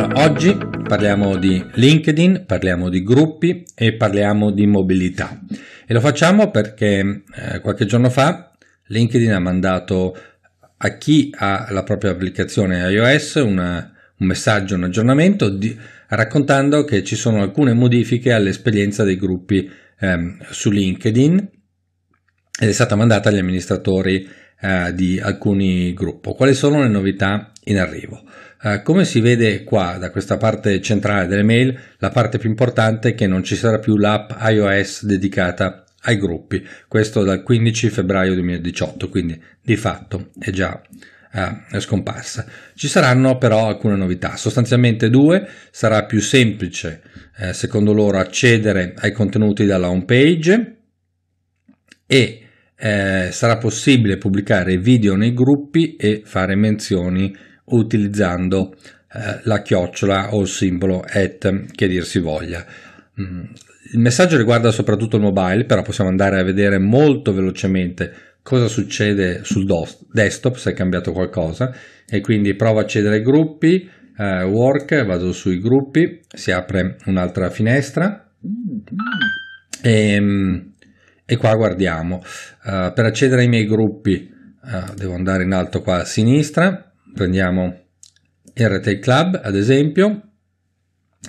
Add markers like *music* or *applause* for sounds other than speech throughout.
Eh, oggi parliamo di LinkedIn, parliamo di gruppi e parliamo di mobilità. E lo facciamo perché eh, qualche giorno fa LinkedIn ha mandato a chi ha la propria applicazione iOS una, un messaggio, un aggiornamento di, raccontando che ci sono alcune modifiche all'esperienza dei gruppi ehm, su LinkedIn ed è stata mandata agli amministratori eh, di alcuni gruppi. Quali sono le novità in arrivo? Eh, come si vede qua da questa parte centrale delle mail, la parte più importante è che non ci sarà più l'app iOS dedicata ai gruppi. Questo dal 15 febbraio 2018, quindi di fatto è già eh, è scomparsa. Ci saranno però alcune novità, sostanzialmente due, sarà più semplice eh, secondo loro accedere ai contenuti dalla home page e eh, sarà possibile pubblicare video nei gruppi e fare menzioni utilizzando eh, la chiocciola o il simbolo at che dir si voglia. Mm. Il messaggio riguarda soprattutto il mobile, però possiamo andare a vedere molto velocemente cosa succede sul dos- desktop se è cambiato qualcosa e quindi provo a accedere ai gruppi, eh, work, vado sui gruppi, si apre un'altra finestra mm. e ehm, e qua guardiamo uh, per accedere ai miei gruppi uh, devo andare in alto qua a sinistra prendiamo RT Club ad esempio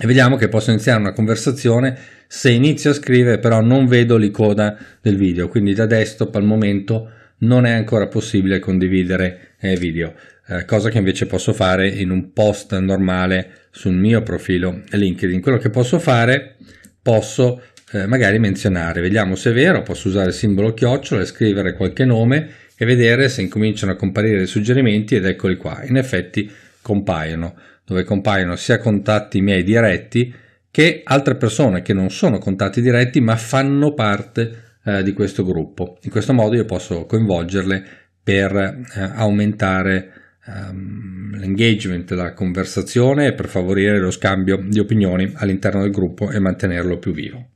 e vediamo che posso iniziare una conversazione se inizio a scrivere però non vedo l'icona del video quindi da desktop al momento non è ancora possibile condividere eh, video eh, cosa che invece posso fare in un post normale sul mio profilo LinkedIn quello che posso fare posso eh, magari menzionare. Vediamo se è vero, posso usare il simbolo chiocciola e scrivere qualche nome e vedere se incominciano a comparire i suggerimenti ed eccoli qua. In effetti compaiono, dove compaiono sia contatti miei diretti che altre persone che non sono contatti diretti ma fanno parte eh, di questo gruppo. In questo modo io posso coinvolgerle per eh, aumentare ehm, l'engagement, la conversazione e per favorire lo scambio di opinioni all'interno del gruppo e mantenerlo più vivo.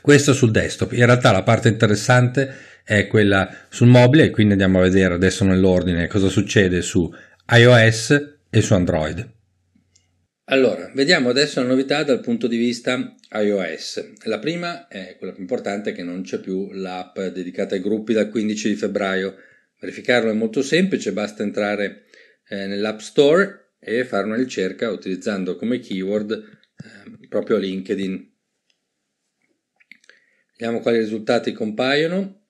Questo sul desktop. In realtà la parte interessante è quella sul mobile quindi andiamo a vedere adesso nell'ordine cosa succede su iOS e su Android. Allora, vediamo adesso la novità dal punto di vista iOS. La prima è quella più importante che non c'è più l'app dedicata ai gruppi dal 15 di febbraio. Verificarlo è molto semplice, basta entrare eh, nell'App Store e fare una ricerca utilizzando come keyword eh, proprio LinkedIn. Vediamo quali risultati compaiono.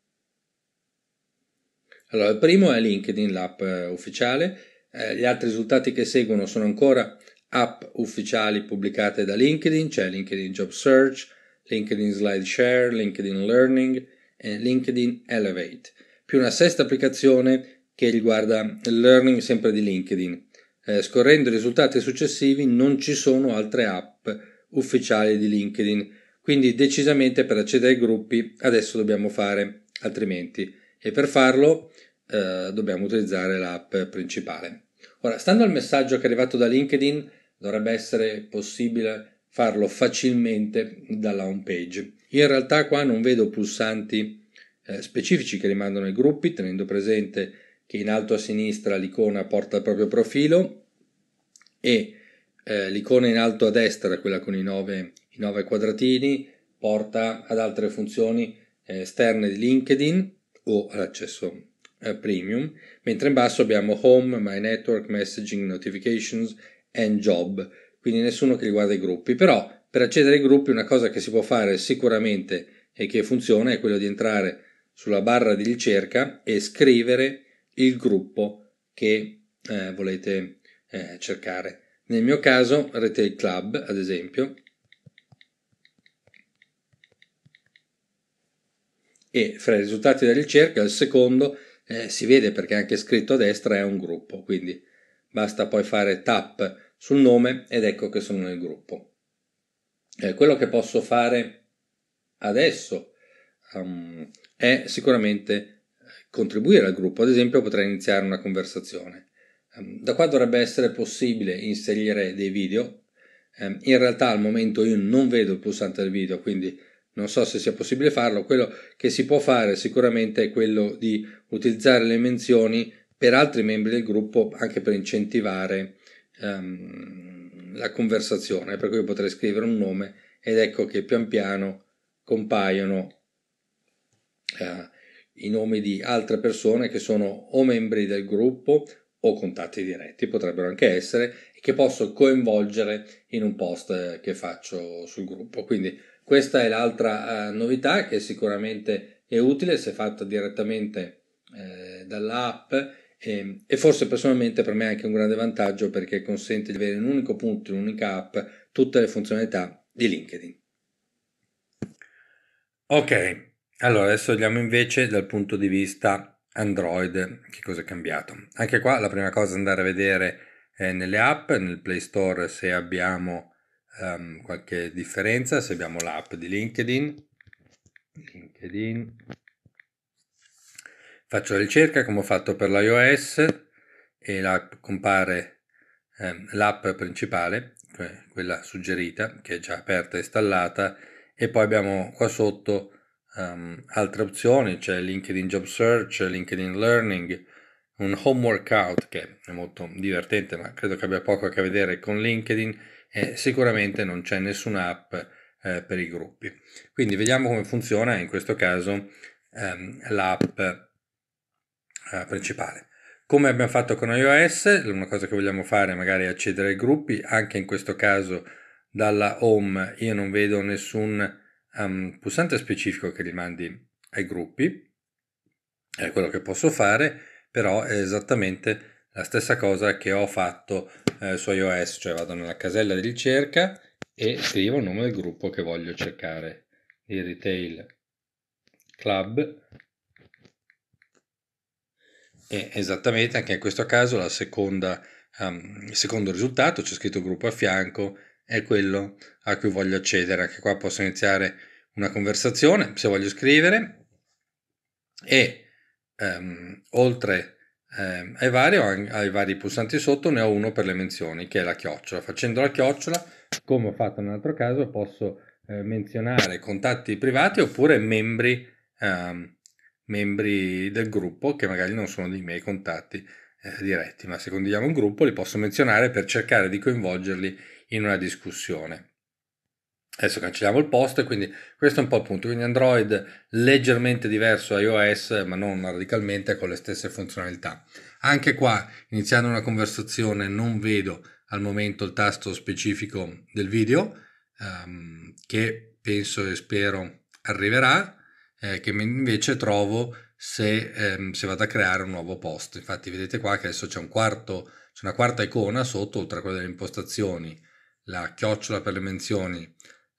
Allora, il primo è LinkedIn, l'app eh, ufficiale, eh, gli altri risultati che seguono sono ancora app ufficiali pubblicate da LinkedIn, cioè LinkedIn Job Search, LinkedIn Slide Share, LinkedIn Learning e LinkedIn Elevate, più una sesta applicazione che riguarda il learning sempre di LinkedIn. Eh, scorrendo i risultati successivi non ci sono altre app ufficiali di LinkedIn quindi decisamente per accedere ai gruppi adesso dobbiamo fare altrimenti e per farlo eh, dobbiamo utilizzare l'app principale. Ora, stando al messaggio che è arrivato da LinkedIn, dovrebbe essere possibile farlo facilmente dalla home page. In realtà qua non vedo pulsanti eh, specifici che rimandano ai gruppi, tenendo presente che in alto a sinistra l'icona porta al proprio profilo e eh, l'icona in alto a destra, quella con i nove i 9 quadratini porta ad altre funzioni eh, esterne di LinkedIn o all'accesso eh, premium, mentre in basso abbiamo Home, My Network, Messaging, Notifications and Job, quindi nessuno che riguarda i gruppi, però per accedere ai gruppi una cosa che si può fare sicuramente e che funziona è quello di entrare sulla barra di ricerca e scrivere il gruppo che eh, volete eh, cercare. Nel mio caso Retail Club, ad esempio, e fra i risultati della ricerca il secondo eh, si vede perché anche scritto a destra è un gruppo, quindi basta poi fare tap sul nome ed ecco che sono nel gruppo. Eh, quello che posso fare adesso um, è sicuramente eh, contribuire al gruppo, ad esempio potrei iniziare una conversazione. Um, da qua dovrebbe essere possibile inserire dei video, um, in realtà al momento io non vedo il pulsante del video, quindi non so se sia possibile farlo, quello che si può fare sicuramente è quello di utilizzare le menzioni per altri membri del gruppo anche per incentivare um, la conversazione, per cui potrei scrivere un nome ed ecco che pian piano compaiono uh, i nomi di altre persone che sono o membri del gruppo o contatti diretti, potrebbero anche essere, che posso coinvolgere in un post che faccio sul gruppo. Quindi questa è l'altra eh, novità che sicuramente è utile se fatta direttamente eh, dall'app e, ehm, e, forse personalmente per me è anche un grande vantaggio perché consente di avere in un unico punto, in un'unica app, tutte le funzionalità di LinkedIn. Ok, allora adesso andiamo invece dal punto di vista Android, che cosa è cambiato. Anche qua la prima cosa è andare a vedere eh, nelle app, nel Play Store se abbiamo um, qualche differenza se abbiamo l'app di LinkedIn. LinkedIn. Faccio la ricerca come ho fatto per l'iOS e la, compare um, l'app principale, quella suggerita che è già aperta e installata e poi abbiamo qua sotto um, altre opzioni, c'è cioè LinkedIn Job Search, LinkedIn Learning, un home workout che è molto divertente ma credo che abbia poco a che vedere con LinkedIn e eh, sicuramente non c'è nessuna app eh, per i gruppi. Quindi vediamo come funziona in questo caso ehm, l'app eh, principale. Come abbiamo fatto con iOS, una cosa che vogliamo fare magari è accedere ai gruppi, anche in questo caso dalla home io non vedo nessun um, pulsante specifico che li mandi ai gruppi, è quello che posso fare, però è esattamente la stessa cosa che ho fatto eh, su iOS, cioè vado nella casella di ricerca e scrivo il nome del gruppo che voglio cercare, il retail club e esattamente anche in questo caso seconda, um, il secondo risultato, c'è scritto gruppo a fianco, è quello a cui voglio accedere, anche qua posso iniziare una conversazione se voglio scrivere e um, oltre a eh, ai, vari, ai vari pulsanti sotto ne ho uno per le menzioni, che è la chiocciola. Facendo la chiocciola, come ho fatto nell'altro caso, posso eh, menzionare contatti privati oppure membri, ehm, membri, del gruppo che magari non sono dei miei contatti eh, diretti, ma se condividiamo un gruppo li posso menzionare per cercare di coinvolgerli in una discussione. Adesso cancelliamo il post, e quindi questo è un po' il punto. Quindi Android leggermente diverso da iOS, ma non radicalmente con le stesse funzionalità. Anche qua, iniziando una conversazione, non vedo al momento il tasto specifico del video, ehm, che penso e spero arriverà, eh, che invece trovo se, ehm, se, vado a creare un nuovo post. Infatti vedete qua che adesso c'è, un quarto, c'è una quarta icona sotto, oltre a quella delle impostazioni, la chiocciola per le menzioni,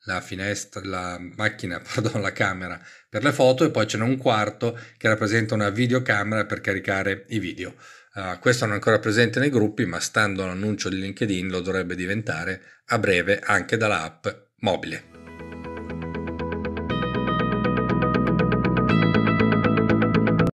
la finestra, la macchina, *laughs* pardon, la camera per le foto e poi ce n'è un quarto che rappresenta una videocamera per caricare i video. Uh, questo non è ancora presente nei gruppi, ma stando all'annuncio di LinkedIn lo dovrebbe diventare a breve anche dall'app mobile.